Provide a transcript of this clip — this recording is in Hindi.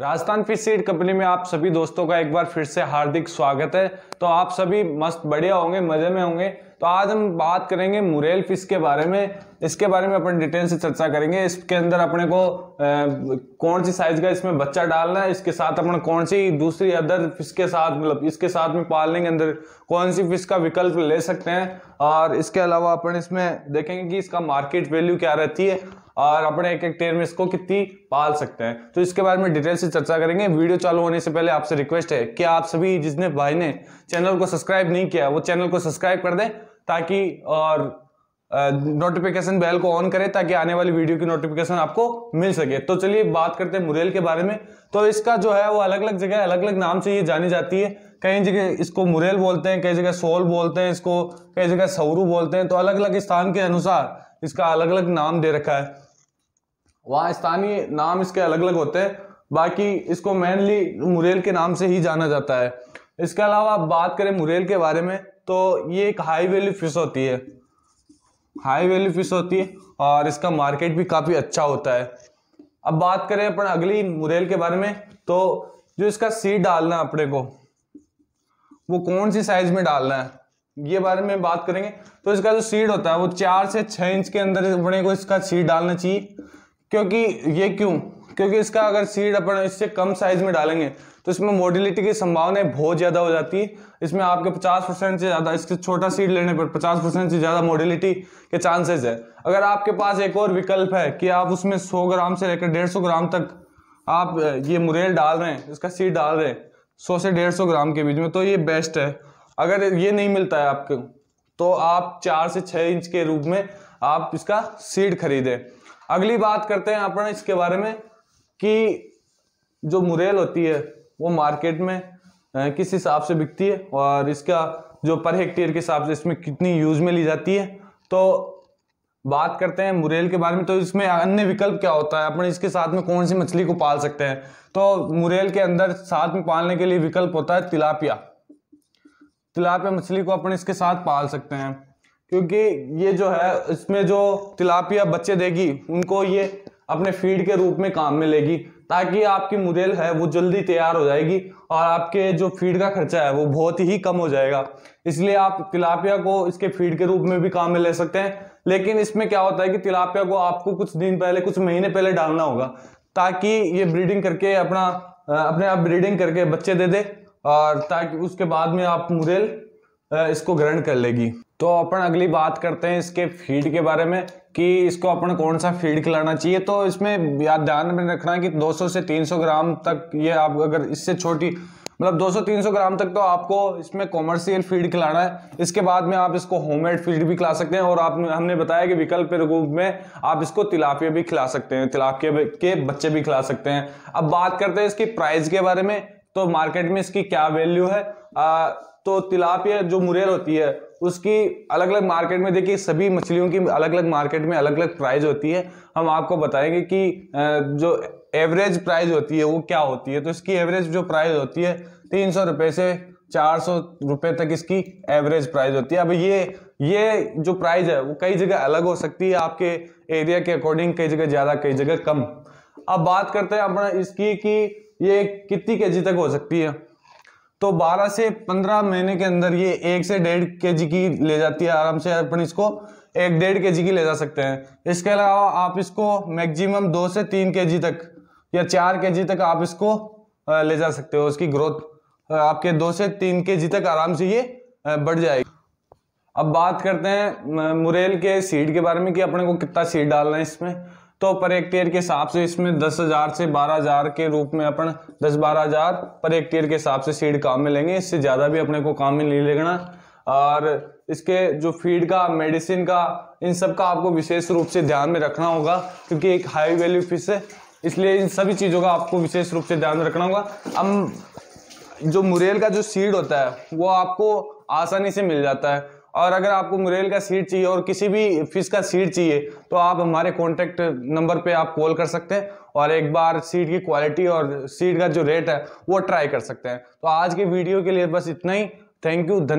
राजस्थान फिश सीड कंपनी में आप सभी दोस्तों का एक बार फिर से हार्दिक स्वागत है तो आप सभी मस्त बढ़िया होंगे मजे में होंगे तो आज हम बात करेंगे मुरेल फिश के बारे में इसके बारे में अपन डिटेल से चर्चा करेंगे इसके अंदर अपने को आ, कौन सी साइज का इसमें बच्चा डालना है इसके साथ अपन कौन सी दूसरी अदर फिश के साथ मतलब इसके साथ में पालने के अंदर कौन सी फिश का विकल्प ले सकते हैं और इसके अलावा अपन इसमें देखेंगे कि इसका मार्केट वैल्यू क्या रहती है और अपने एक एक टेर में इसको कितनी पाल सकते हैं तो इसके बारे में डिटेल से चर्चा करेंगे वीडियो चालू होने से पहले आपसे रिक्वेस्ट है कि आप सभी जिसने भाई ने चैनल को सब्सक्राइब नहीं किया वो चैनल को सब्सक्राइब कर दें ताकि और नोटिफिकेशन बेल को ऑन करें ताकि आने वाली वीडियो की नोटिफिकेशन आपको मिल सके तो चलिए बात करते हैं मुरेल के बारे में तो इसका जो है वो अलग अलग जगह अलग अलग नाम से ये जानी जाती है कई जगह इसको मुरेल बोलते हैं कई जगह सोल बोलते हैं इसको कई जगह सौरू बोलते हैं तो अलग अलग स्थान के अनुसार इसका अलग अलग नाम दे रखा है वहाँ स्थानीय नाम इसके अलग अलग होते हैं बाकी इसको मेनली मुरेल के नाम से ही जाना जाता है इसके अलावा आप बात करें मुरेल के बारे में तो ये एक हाई वैल्यू फिश होती है हाई वैल्यू फिश होती है और इसका मार्केट भी काफ़ी अच्छा होता है अब बात करें अपन अगली मुरेल के बारे में तो जो इसका सीड डालना है अपने को वो कौन सी साइज में डालना है ये बारे में बात करेंगे तो इसका जो सीड होता है वो चार से छः इंच के अंदर अपने को इसका सीड डालना चाहिए क्योंकि ये क्यों क्योंकि इसका अगर सीड अपन इससे कम साइज में डालेंगे तो इसमें मोडिलिटी की संभावना बहुत ज़्यादा हो जाती है इसमें आपके 50 परसेंट से ज़्यादा इसके छोटा सीड लेने पर 50 परसेंट से ज़्यादा मोडिलिटी के चांसेस है अगर आपके पास एक और विकल्प है कि आप उसमें 100 ग्राम से लेकर डेढ़ ग्राम तक आप ये मुरेल डाल रहे हैं इसका सीड डाल रहे हैं सौ से डेढ़ ग्राम के बीच में तो ये बेस्ट है अगर ये नहीं मिलता है आपको तो आप चार से छः इंच के रूप में आप इसका सीड खरीदें अगली बात करते हैं अपन इसके बारे में कि जो मुरेल होती है वो मार्केट में किस हिसाब से बिकती है और इसका जो पर हेक्टेयर के हिसाब से इसमें कितनी यूज में ली जाती है तो बात करते हैं मुरेल के बारे में तो इसमें अन्य विकल्प क्या होता है अपन इसके साथ में कौन सी मछली को पाल सकते हैं तो मुरेल के अंदर साथ में पालने के लिए विकल्प होता है तिलापिया तिलापिया मछली को अपन इसके साथ पाल सकते हैं क्योंकि ये जो है इसमें जो तिलापिया बच्चे देगी उनको ये अपने फीड के रूप में काम में लेगी ताकि आपकी मुदेल है वो जल्दी तैयार हो जाएगी और आपके जो फीड का खर्चा है वो बहुत ही कम हो जाएगा इसलिए आप तिलापिया को इसके फीड के रूप में भी काम में ले सकते हैं लेकिन इसमें क्या होता है कि तिलापिया को आपको कुछ दिन पहले कुछ महीने पहले डालना होगा ताकि ये ब्रीडिंग करके अपना अपने आप ब्रीडिंग करके बच्चे दे दे और ताकि उसके बाद में आप मुदेल इसको ग्रहण कर लेगी तो अपन अगली बात करते हैं इसके फीड के बारे में कि इसको अपन कौन सा फीड खिलाना चाहिए तो इसमें याद ध्यान में रखना कि 200 से 300 ग्राम तक ये आप अगर इससे छोटी मतलब 200-300 ग्राम तक तो आपको इसमें कॉमर्शियल फीड खिलाना है इसके बाद में आप इसको होममेड फीड भी खिला सकते हैं और आप हमने बताया कि विकल्प रूप में आप इसको तिलापिया भी खिला सकते हैं तिलापिया के बच्चे भी खिला सकते हैं अब बात करते हैं इसकी प्राइस के बारे में तो मार्केट में इसकी क्या वैल्यू है आ, तो तिलापिया जो मुरेल होती है उसकी अलग अलग मार्केट में देखिए सभी मछलियों की अलग अलग मार्केट में अलग अलग प्राइस होती है हम आपको बताएंगे कि जो एवरेज प्राइस होती है वो क्या होती है तो इसकी एवरेज जो प्राइस होती है तीन सौ रुपये से चार सौ रुपये तक इसकी एवरेज प्राइस होती है अब ये ये जो प्राइस है वो कई जगह अलग हो सकती है आपके एरिया के अकॉर्डिंग कई जगह ज़्यादा कई जगह कम अब बात करते हैं अपना इसकी कि ये कितनी के जी तक हो सकती है तो 12 से 15 महीने के अंदर ये एक से डेढ़ के जी की ले जाती है आराम से अपन इसको एक डेढ़ के जी की ले जा सकते हैं इसके अलावा आप इसको मैक्सिमम दो से तीन के जी तक या चार के जी तक आप इसको ले जा सकते हो उसकी ग्रोथ आपके दो से तीन के जी तक आराम से ये बढ़ जाएगी अब बात करते हैं मुरेल के सीड के बारे में कि अपने को कितना सीड डालना है इसमें तो पर हेक्टेयर के हिसाब से इसमें दस हजार से बारह हजार के रूप में अपन दस बारह हजार पर हेक्टेयर के हिसाब से सीड काम में लेंगे इससे ज़्यादा भी अपने को काम में नहीं लेना और इसके जो फीड का मेडिसिन का इन सब का आपको विशेष रूप से ध्यान में रखना होगा क्योंकि एक हाई वैल्यू फिश है इसलिए इन सभी चीज़ों का आपको विशेष रूप से ध्यान रखना होगा अब जो मुरेल का जो सीड होता है वो आपको आसानी से मिल जाता है और अगर आपको मुरेल का सीट चाहिए और किसी भी फिश का सीट चाहिए तो आप हमारे कॉन्टैक्ट नंबर पे आप कॉल कर सकते हैं और एक बार सीट की क्वालिटी और सीट का जो रेट है वो ट्राई कर सकते हैं तो आज की वीडियो के लिए बस इतना ही थैंक यू